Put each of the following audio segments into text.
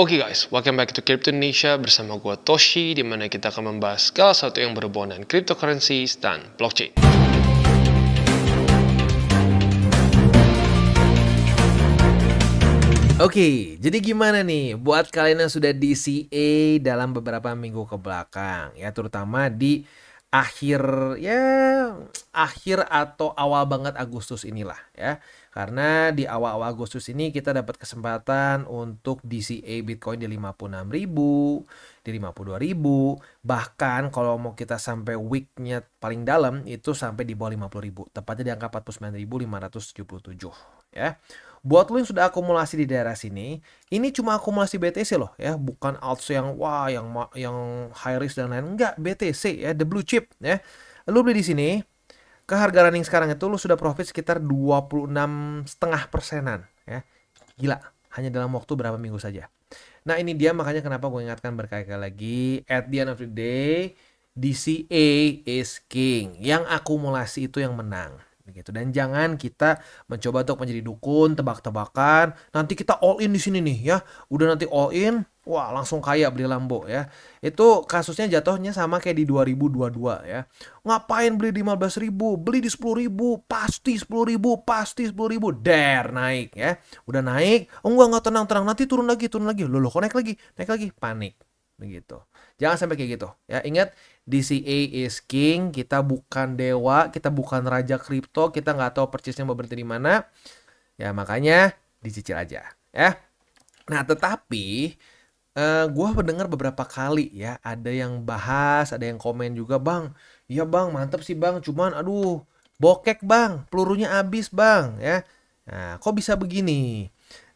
Oke okay guys, welcome back to Crypto Indonesia bersama gue Toshi di mana kita akan membahas segala satu yang berhubungan dengan cryptocurrency dan blockchain. Oke, okay, jadi gimana nih buat kalian yang sudah DCA dalam beberapa minggu ke belakang ya terutama di akhir ya akhir atau awal banget Agustus inilah ya. Karena di awal-awal Agustus ini kita dapat kesempatan untuk DCA Bitcoin di 56.000, di 52.000, bahkan kalau mau kita sampai weeknya paling dalam itu sampai di bawah 50.000, tepatnya di angka 49.577 ya buat lo yang sudah akumulasi di daerah sini, ini cuma akumulasi BTC loh ya, bukan alts yang wah yang yang high risk dan lain enggak, BTC ya, the blue chip ya. Lo beli di sini ke harga running sekarang itu lo sudah profit sekitar 26 setengah persenan ya. Gila, hanya dalam waktu berapa minggu saja. Nah ini dia makanya kenapa gue ingatkan berkali-kali lagi, at the end of the day, DCA is king. Yang akumulasi itu yang menang gitu. Dan jangan kita mencoba untuk menjadi dukun, tebak-tebakan. Nanti kita all in di sini nih ya. Udah nanti all in, wah langsung kaya beli Lambo ya. Itu kasusnya jatuhnya sama kayak di 2022 ya. Ngapain beli di 15 ribu, beli di 10 ribu, pasti 10 ribu, pasti 10 ribu. Der naik ya. Udah naik, oh, enggak enggak tenang-tenang nanti turun lagi, turun lagi. Loh, loh kok naik lagi, naik lagi, panik begitu. Jangan sampai kayak gitu ya. Ingat DCA is king, kita bukan dewa, kita bukan raja kripto, kita nggak tahu persisnya mau berhenti di mana. Ya makanya dicicil aja ya. Nah tetapi uh, eh, gue mendengar beberapa kali ya ada yang bahas, ada yang komen juga bang, iya bang mantep sih bang, cuman aduh bokek bang, pelurunya habis bang ya. Nah kok bisa begini?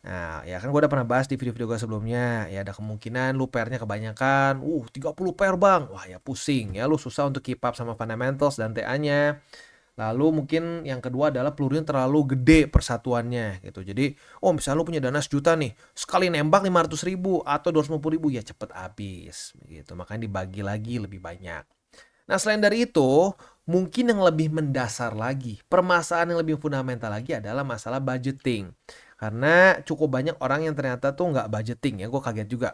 Nah, ya kan gue udah pernah bahas di video-video gue sebelumnya, ya ada kemungkinan lu pernya kebanyakan, uh 30 pair bang, wah ya pusing ya, lu susah untuk keep up sama fundamentals dan TA-nya. Lalu mungkin yang kedua adalah pelurunya terlalu gede persatuannya gitu. Jadi, oh misalnya lu punya dana sejuta nih, sekali nembak 500 ribu atau 250 ribu, ya cepet habis gitu. Makanya dibagi lagi lebih banyak. Nah selain dari itu, mungkin yang lebih mendasar lagi, permasalahan yang lebih fundamental lagi adalah masalah budgeting. Karena cukup banyak orang yang ternyata tuh nggak budgeting ya, gue kaget juga.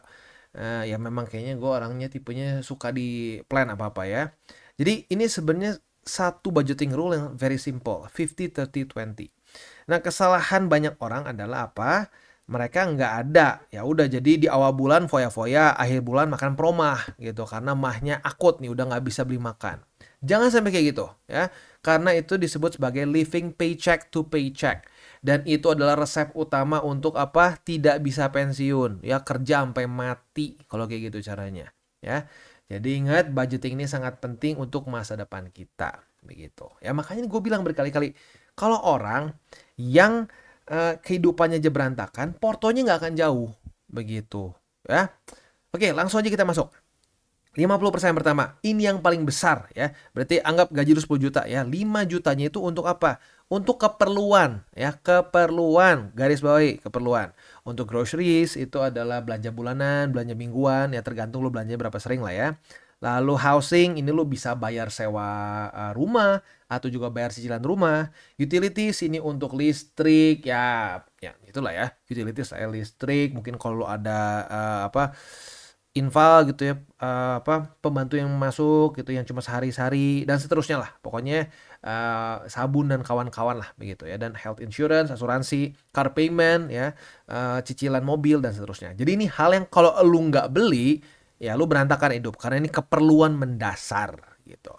Uh, ya memang kayaknya gue orangnya tipenya suka di plan apa-apa ya. Jadi ini sebenarnya satu budgeting rule yang very simple, 50 30 20. Nah, kesalahan banyak orang adalah apa? mereka nggak ada ya udah jadi di awal bulan foya-foya akhir bulan makan promah gitu karena mahnya akut nih udah nggak bisa beli makan jangan sampai kayak gitu ya karena itu disebut sebagai living paycheck to paycheck dan itu adalah resep utama untuk apa tidak bisa pensiun ya kerja sampai mati kalau kayak gitu caranya ya jadi ingat budgeting ini sangat penting untuk masa depan kita begitu ya makanya gue bilang berkali-kali kalau orang yang Eh, kehidupannya aja berantakan, portonya nggak akan jauh begitu ya. Oke, langsung aja kita masuk. 50% pertama, ini yang paling besar ya. Berarti anggap gaji lu 10 juta ya. 5 jutanya itu untuk apa? Untuk keperluan ya, keperluan. Garis bawahi, keperluan. Untuk groceries itu adalah belanja bulanan, belanja mingguan ya tergantung lu belanja berapa sering lah ya. Lalu housing ini lu bisa bayar sewa eh, rumah, atau juga bayar cicilan rumah. Utilities ini untuk listrik ya, ya itulah ya. Utilities saya listrik, mungkin kalau ada uh, apa inval gitu ya uh, apa pembantu yang masuk gitu yang cuma sehari hari dan seterusnya lah pokoknya uh, sabun dan kawan-kawan lah begitu ya dan health insurance asuransi car payment ya uh, cicilan mobil dan seterusnya jadi ini hal yang kalau lu nggak beli ya lu berantakan hidup karena ini keperluan mendasar gitu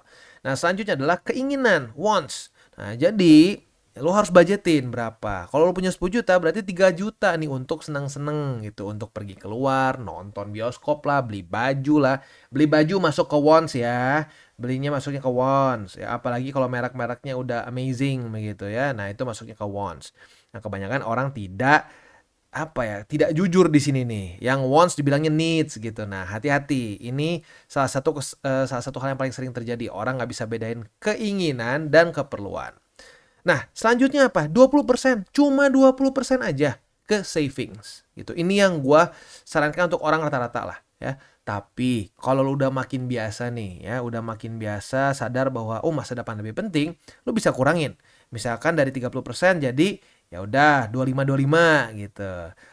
Nah, selanjutnya adalah keinginan, wants. Nah, jadi lo harus budgetin berapa. Kalau lo punya 10 juta berarti 3 juta nih untuk seneng-seneng gitu. Untuk pergi keluar, nonton bioskop lah, beli baju lah. Beli baju masuk ke wants ya. Belinya masuknya ke wants ya. Apalagi kalau merek-mereknya udah amazing begitu ya. Nah itu masuknya ke wants. Nah kebanyakan orang tidak apa ya tidak jujur di sini nih yang wants dibilangnya needs gitu nah hati-hati ini salah satu uh, salah satu hal yang paling sering terjadi orang nggak bisa bedain keinginan dan keperluan nah selanjutnya apa 20% cuma 20% aja ke savings gitu ini yang gue sarankan untuk orang rata-rata lah ya tapi kalau lu udah makin biasa nih ya udah makin biasa sadar bahwa oh masa depan lebih penting lu bisa kurangin misalkan dari 30% jadi ya udah lima gitu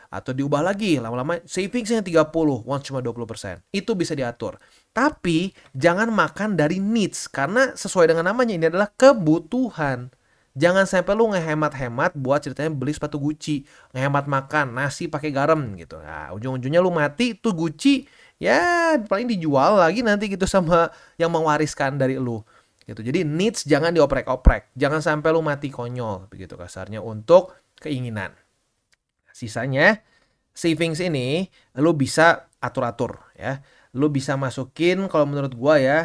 atau diubah lagi lama-lama savingsnya 30 once cuma 20% itu bisa diatur tapi jangan makan dari needs karena sesuai dengan namanya ini adalah kebutuhan jangan sampai lu ngehemat-hemat buat ceritanya beli sepatu Gucci ngehemat makan nasi pakai garam gitu nah ujung-ujungnya lu mati tuh Gucci ya paling dijual lagi nanti gitu sama yang mewariskan dari lu gitu. Jadi needs jangan dioprek-oprek, jangan sampai lu mati konyol begitu kasarnya untuk keinginan. Sisanya savings ini lu bisa atur-atur ya. Lu bisa masukin kalau menurut gua ya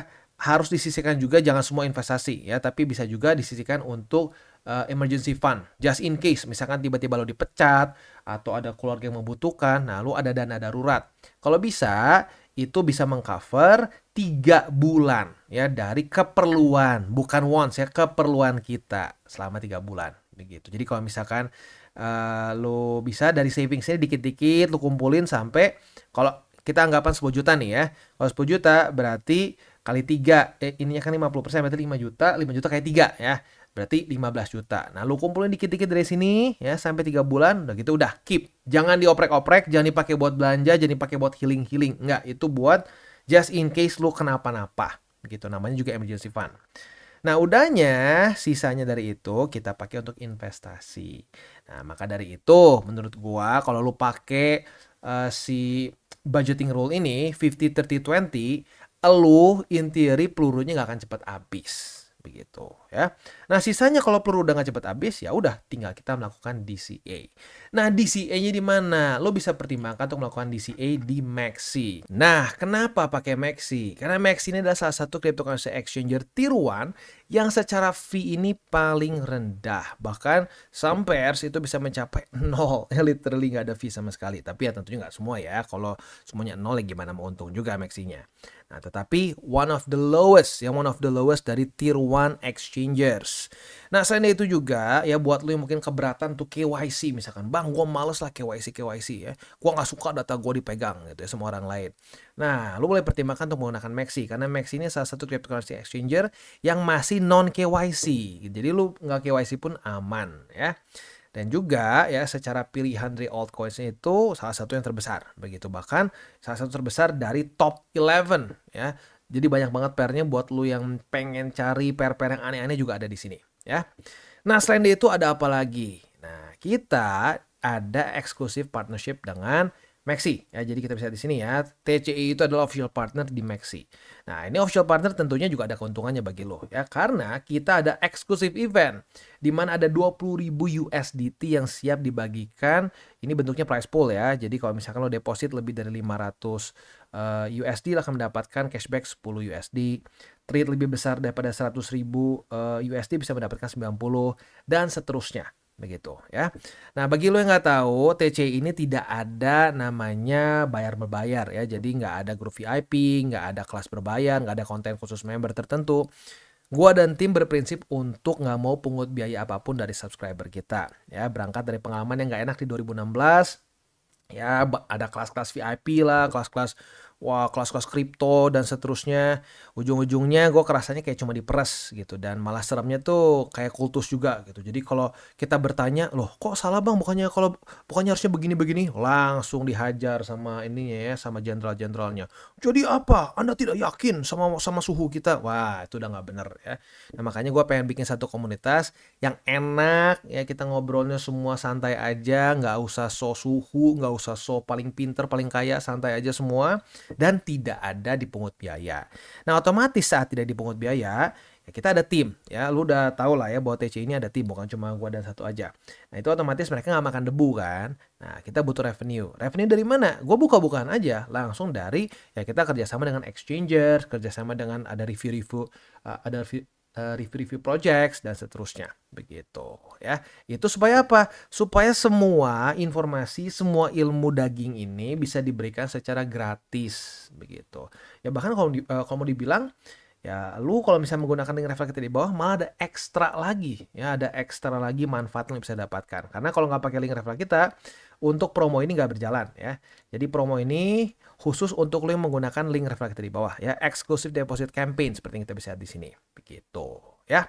harus disisikan juga jangan semua investasi ya, tapi bisa juga disisikan untuk uh, emergency fund just in case misalkan tiba-tiba lo dipecat atau ada keluarga yang membutuhkan, nah lu ada dana darurat. Kalau bisa itu bisa mengcover tiga bulan ya dari keperluan bukan wants ya keperluan kita selama tiga bulan begitu jadi kalau misalkan uh, lo bisa dari savingsnya dikit-dikit lo kumpulin sampai kalau kita anggapan 10 juta nih ya kalau 10 juta berarti kali tiga eh, ininya kan 50 persen berarti lima juta lima juta kayak tiga ya Berarti 15 juta. Nah, lu kumpulin dikit-dikit dari sini ya sampai 3 bulan udah gitu udah keep. Jangan dioprek-oprek, jangan dipakai buat belanja, jangan dipakai buat healing-healing. Enggak, itu buat just in case lu kenapa-napa. Gitu namanya juga emergency fund. Nah, udahnya sisanya dari itu kita pakai untuk investasi. Nah, maka dari itu menurut gua kalau lu pakai uh, si budgeting rule ini 50 30 20, lu in theory pelurunya nggak akan cepat habis begitu ya. Nah sisanya kalau perlu udah nggak cepet habis ya udah tinggal kita melakukan DCA. Nah DCA-nya di mana? Lo bisa pertimbangkan untuk melakukan DCA di Maxi. Nah kenapa pakai Maxi? Karena Maxi ini adalah salah satu cryptocurrency exchanger tier yang secara fee ini paling rendah. Bahkan sampai pairs itu bisa mencapai nol. Ya literally nggak ada fee sama sekali. Tapi ya tentunya nggak semua ya. Kalau semuanya nol ya gimana mau untung juga Maxinya. Nah, tetapi one of the lowest, yang one of the lowest dari tier one exchangers. Nah, selain itu juga ya buat lo yang mungkin keberatan tuh KYC misalkan, "Bang, gue males lah KYC KYC ya. gue nggak suka data gue dipegang gitu ya sama orang lain." Nah, lo boleh pertimbangkan untuk menggunakan Maxi karena Maxi ini salah satu cryptocurrency exchanger yang masih non KYC. Jadi lo nggak KYC pun aman ya. Dan juga ya secara pilihan dari altcoins itu salah satu yang terbesar begitu bahkan salah satu terbesar dari top 11 ya. Jadi banyak banget pernya buat lu yang pengen cari per-per yang aneh-aneh juga ada di sini ya. Nah selain itu ada apa lagi? Nah kita ada eksklusif partnership dengan Maxi. Ya, jadi kita bisa di sini ya, TCI itu adalah official partner di Maxi. Nah, ini official partner tentunya juga ada keuntungannya bagi lo ya karena kita ada eksklusif event di mana ada 20.000 USDT yang siap dibagikan. Ini bentuknya price pool ya. Jadi kalau misalkan lo deposit lebih dari 500 uh, USD lo akan mendapatkan cashback 10 USD. Trade lebih besar daripada 100.000 uh, USD bisa mendapatkan 90 dan seterusnya begitu ya. Nah bagi lo yang nggak tahu TC ini tidak ada namanya bayar berbayar ya. Jadi nggak ada grup VIP, nggak ada kelas berbayar, nggak ada konten khusus member tertentu. Gua dan tim berprinsip untuk nggak mau pungut biaya apapun dari subscriber kita ya. Berangkat dari pengalaman yang nggak enak di 2016 ya ada kelas-kelas VIP lah, kelas-kelas wah kelas-kelas kripto dan seterusnya ujung-ujungnya gue kerasanya kayak cuma diperes gitu dan malah seremnya tuh kayak kultus juga gitu jadi kalau kita bertanya loh kok salah bang bukannya kalau bukannya harusnya begini-begini langsung dihajar sama ininya ya sama jenderal-jenderalnya jadi apa anda tidak yakin sama sama suhu kita wah itu udah nggak bener ya nah makanya gue pengen bikin satu komunitas yang enak ya kita ngobrolnya semua santai aja nggak usah so suhu nggak usah so paling pinter paling kaya santai aja semua dan tidak ada dipungut biaya. Nah, otomatis saat tidak dipungut biaya, ya kita ada tim ya lu udah tau lah ya bahwa TC ini ada tim bukan cuma gua dan satu aja nah itu otomatis mereka nggak makan debu kan nah kita butuh revenue revenue dari mana gue buka bukaan aja langsung dari ya kita kerjasama dengan exchanger kerjasama dengan ada review review eh, ada Eh, review-review projects dan seterusnya begitu ya itu supaya apa supaya semua informasi semua ilmu daging ini bisa diberikan secara gratis begitu ya bahkan kalau di, eh, kalau mau dibilang Ya, lu kalau misalnya menggunakan ring reflektor di bawah malah ada ekstra lagi, ya ada ekstra lagi manfaat yang bisa dapatkan. Karena kalau nggak pakai link reflektor kita, untuk promo ini nggak berjalan ya. Jadi promo ini khusus untuk lu yang menggunakan link reflektor di bawah ya, eksklusif deposit campaign seperti yang kita bisa lihat di sini. Begitu ya.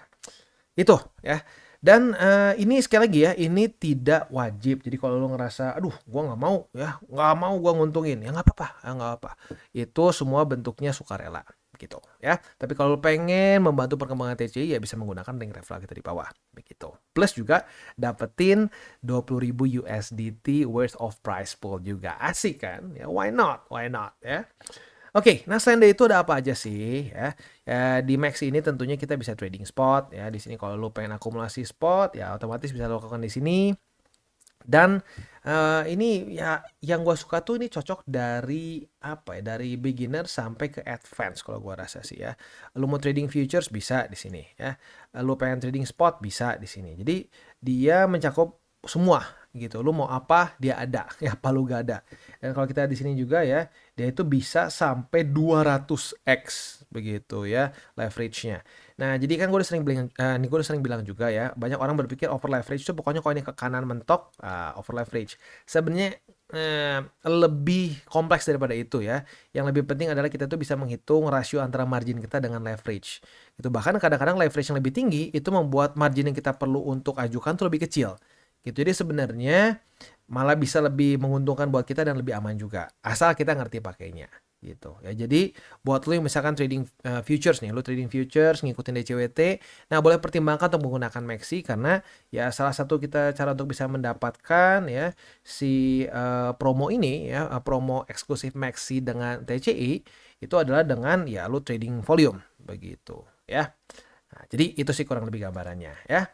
Itu ya. Dan uh, ini sekali lagi ya, ini tidak wajib. Jadi kalau lo ngerasa, aduh, gue nggak mau ya, nggak mau gue nguntungin, ya nggak apa-apa, ya nggak apa. Itu semua bentuknya sukarela gitu ya. Tapi kalau lo pengen membantu perkembangan TCI ya bisa menggunakan link referral kita di bawah begitu. Plus juga dapetin 20.000 USDT worth of price pool juga. Asik kan? Ya why not? Why not ya? Oke, okay, nah selain dari itu ada apa aja sih ya? ya? Di Max ini tentunya kita bisa trading spot ya. Di sini kalau lu pengen akumulasi spot ya otomatis bisa lo lakukan di sini. Dan uh, ini ya yang gua suka tuh ini cocok dari apa ya? Dari beginner sampai ke advance kalau gua rasa sih ya. Lu mau trading futures bisa di sini ya. Lu pengen trading spot bisa di sini. Jadi dia mencakup semua gitu. Lu mau apa dia ada, ya apa lu gak ada. Dan kalau kita di sini juga ya, dia itu bisa sampai 200x begitu ya leverage-nya. Nah, jadi kan gue udah sering bilang, uh, eh, nih gue udah sering bilang juga ya, banyak orang berpikir over leverage itu pokoknya ini ke kanan mentok, uh, over leverage. Sebenarnya eh, lebih kompleks daripada itu ya. Yang lebih penting adalah kita tuh bisa menghitung rasio antara margin kita dengan leverage. Itu bahkan kadang-kadang leverage yang lebih tinggi itu membuat margin yang kita perlu untuk ajukan tuh lebih kecil gitu. Jadi sebenarnya malah bisa lebih menguntungkan buat kita dan lebih aman juga asal kita ngerti pakainya gitu ya jadi buat lo yang misalkan trading uh, futures nih lo trading futures ngikutin DCWT nah boleh pertimbangkan untuk menggunakan Maxi karena ya salah satu kita cara untuk bisa mendapatkan ya si uh, promo ini ya eh, promo eksklusif Maxi dengan TCI itu adalah dengan ya lo trading volume begitu ya nah, jadi itu sih kurang lebih gambarannya ya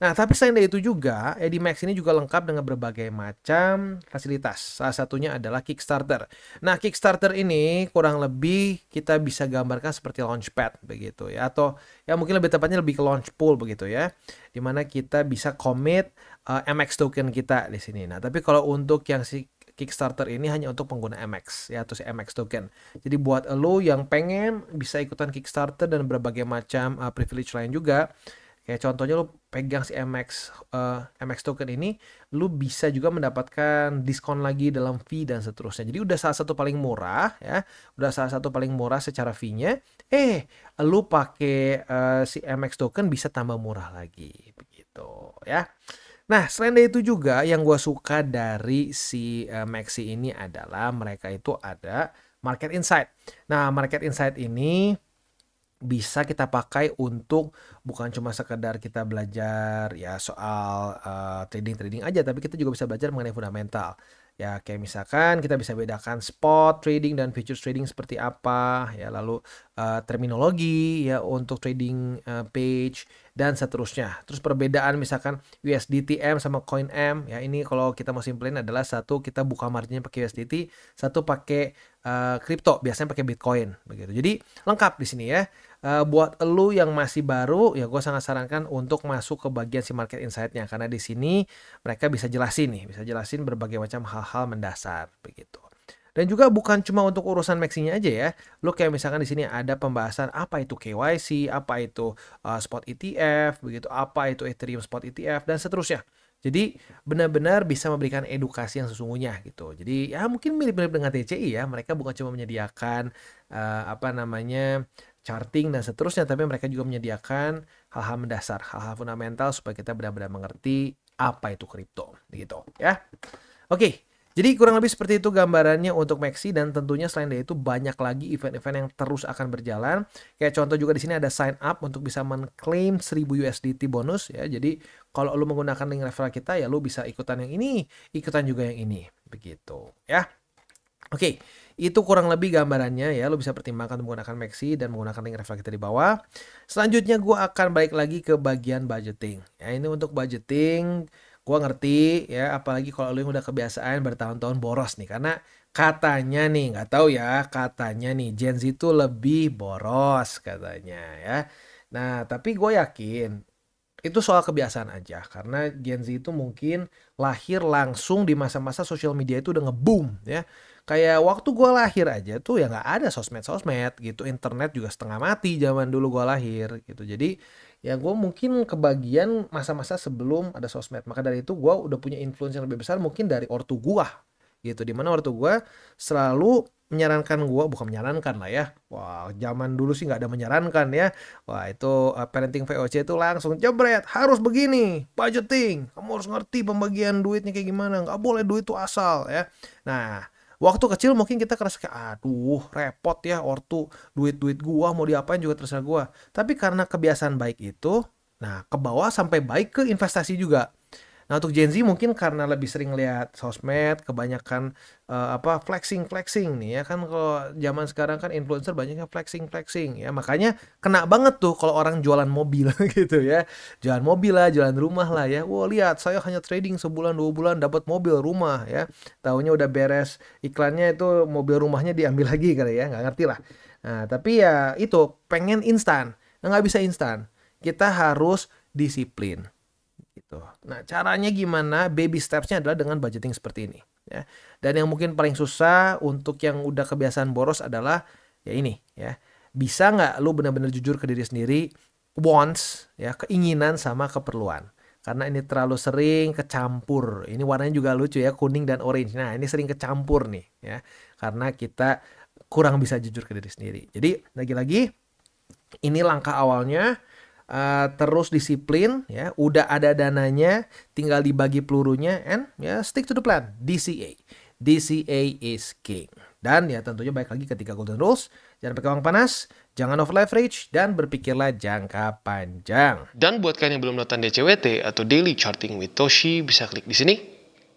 Nah, tapi selain dari itu juga, Max ini juga lengkap dengan berbagai macam fasilitas. Salah satunya adalah Kickstarter. Nah, Kickstarter ini kurang lebih kita bisa gambarkan seperti launchpad begitu ya atau ya mungkin lebih tepatnya lebih ke launch pool begitu ya. di mana kita bisa commit uh, eh, MX token kita di sini. Nah, tapi kalau untuk yang si Kickstarter ini hanya untuk pengguna MX ya atau si MX token. Jadi buat lo yang pengen bisa ikutan Kickstarter dan berbagai macam uh, privilege lain juga. Kayak contohnya lo pegang si MX uh, eh, MX token ini lu bisa juga mendapatkan diskon lagi dalam fee dan seterusnya. Jadi udah salah satu paling murah ya, udah salah satu paling murah secara fee-nya. Eh, lu pakai uh, si MX token bisa tambah murah lagi begitu ya. Nah, selain dari itu juga yang gua suka dari si uh, eh, Maxi ini adalah mereka itu ada market insight. Nah, market insight ini bisa kita pakai untuk bukan cuma sekedar kita belajar ya soal eh, trading trading trading aja tapi kita juga bisa belajar mengenai fundamental ya kayak misalkan kita bisa bedakan spot trading dan futures trading seperti apa ya lalu uh, terminologi ya untuk trading uh, page dan seterusnya terus perbedaan misalkan USDTM sama coin M ya ini kalau kita mau simpelin adalah satu kita buka marginnya pakai USDT satu pakai kripto uh, biasanya pakai Bitcoin begitu jadi lengkap di sini ya Uh, buat elu yang masih baru, ya gue sangat sarankan untuk masuk ke bagian si market insightnya karena di sini mereka bisa jelasin nih, bisa jelasin berbagai macam hal-hal mendasar begitu. Dan juga bukan cuma untuk urusan maxinya aja ya. Lo kayak misalkan di sini ada pembahasan apa itu KYC, apa itu uh, spot ETF, begitu, apa itu Ethereum spot ETF dan seterusnya. Jadi benar-benar bisa memberikan edukasi yang sesungguhnya gitu. Jadi ya mungkin mirip-mirip dengan TCI ya. Mereka bukan cuma menyediakan uh, apa namanya charting dan seterusnya tapi mereka juga menyediakan hal-hal mendasar hal-hal fundamental supaya kita benar-benar mengerti apa itu kripto gitu ya oke jadi kurang lebih seperti itu gambarannya untuk Maxi dan tentunya selain dari itu banyak lagi event-event yang terus akan berjalan. Kayak contoh juga di sini ada sign up untuk bisa mengklaim 1000 USDT bonus ya. Jadi kalau lo menggunakan link referral kita ya lo bisa ikutan yang ini, ikutan juga yang ini. Begitu ya. Oke, itu kurang lebih gambarannya ya. Lo bisa pertimbangkan menggunakan Maxi dan menggunakan link reflektor di bawah. Selanjutnya gue akan balik lagi ke bagian budgeting. Ya, ini untuk budgeting gue ngerti ya apalagi kalau lo yang udah kebiasaan bertahun-tahun boros nih karena katanya nih nggak tahu ya katanya nih Gen Z itu lebih boros katanya ya nah tapi gue yakin itu soal kebiasaan aja karena Gen Z itu mungkin lahir langsung di masa-masa sosial media itu udah ngeboom ya kayak waktu gue lahir aja tuh ya nggak ada sosmed-sosmed gitu internet juga setengah mati zaman dulu gue lahir gitu jadi ya gue mungkin kebagian masa-masa sebelum ada sosmed maka dari itu gue udah punya influence yang lebih besar mungkin dari ortu gue gitu dimana ortu gue selalu menyarankan gue bukan menyarankan lah ya wah zaman dulu sih nggak ada menyarankan ya wah itu uh, parenting VOC itu langsung jebret harus begini budgeting kamu harus ngerti pembagian duitnya kayak gimana nggak boleh duit itu asal ya nah waktu kecil mungkin kita kerasa kayak aduh repot ya ortu duit-duit gua mau diapain juga terserah gua tapi karena kebiasaan baik itu nah ke bawah sampai baik ke investasi juga Nah untuk Gen Z mungkin karena lebih sering lihat sosmed, kebanyakan uh, apa flexing flexing nih ya kan kalau zaman sekarang kan influencer banyaknya flexing flexing ya makanya kena banget tuh kalau orang jualan mobil gitu ya, jualan mobil lah, jualan rumah lah ya. Wow lihat saya hanya trading sebulan dua bulan dapat mobil rumah ya, tahunya udah beres iklannya itu mobil rumahnya diambil lagi kali ya nggak ngerti lah. Nah tapi ya itu pengen instan, nggak nah, bisa instan, kita harus disiplin gitu. Nah, caranya gimana? Baby stepsnya adalah dengan budgeting seperti ini, ya. Dan yang mungkin paling susah untuk yang udah kebiasaan boros adalah ya ini, ya. Bisa nggak lu benar-benar jujur ke diri sendiri wants, ya, keinginan sama keperluan. Karena ini terlalu sering kecampur. Ini warnanya juga lucu ya, kuning dan orange. Nah, ini sering kecampur nih, ya. Karena kita kurang bisa jujur ke diri sendiri. Jadi, lagi-lagi ini langkah awalnya uh, terus disiplin ya udah ada dananya tinggal dibagi pelurunya and ya stick to the plan DCA DCA is king dan ya tentunya baik lagi ketika golden rules jangan pakai uang panas jangan over leverage dan berpikirlah jangka panjang dan buat kalian yang belum nonton DCWT atau Daily Charting with Toshi bisa klik di sini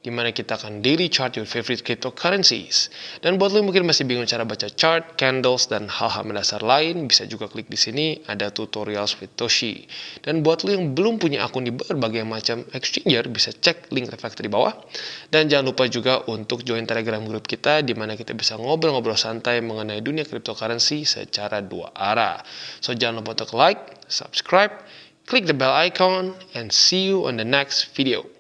di mana kita akan daily chart your favorite cryptocurrencies. Dan buat lo mungkin masih bingung cara baca chart, candles, dan hal-hal mendasar lain, bisa juga klik di sini, ada tutorial Satoshi. Dan buat lo yang belum punya akun di berbagai macam exchanger, bisa cek link reflektor di bawah. Dan jangan lupa juga untuk join telegram grup kita, di mana kita bisa ngobrol-ngobrol santai mengenai dunia cryptocurrency secara dua arah. So jangan lupa untuk like, subscribe, klik the bell icon, and see you on the next video.